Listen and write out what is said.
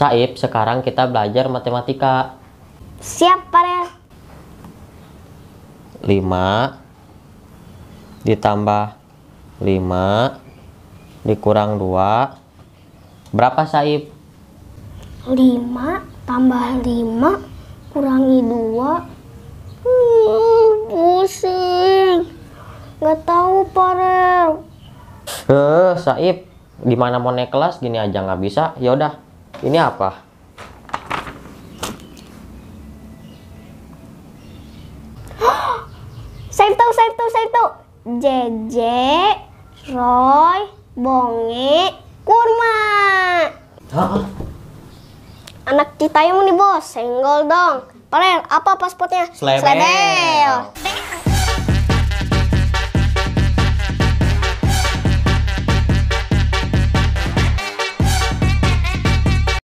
Saib, sekarang kita belajar matematika. Siap, Pak Rel. 5 ditambah 5 dikurang 2 berapa Saib? 5 tambah 5 kurangi 2 hmm, pusing nggak tahu Parel eh Saib gimana mau naik kelas gini aja nggak bisa yaudah ini apa? Saya tahu, saya tahu, saya tahu. JJ, Roy, Bonge, Kurma. Hah? Anak kita yang mau nih bos, senggol dong. Pale, apa paspornya? Sledel. Sledel.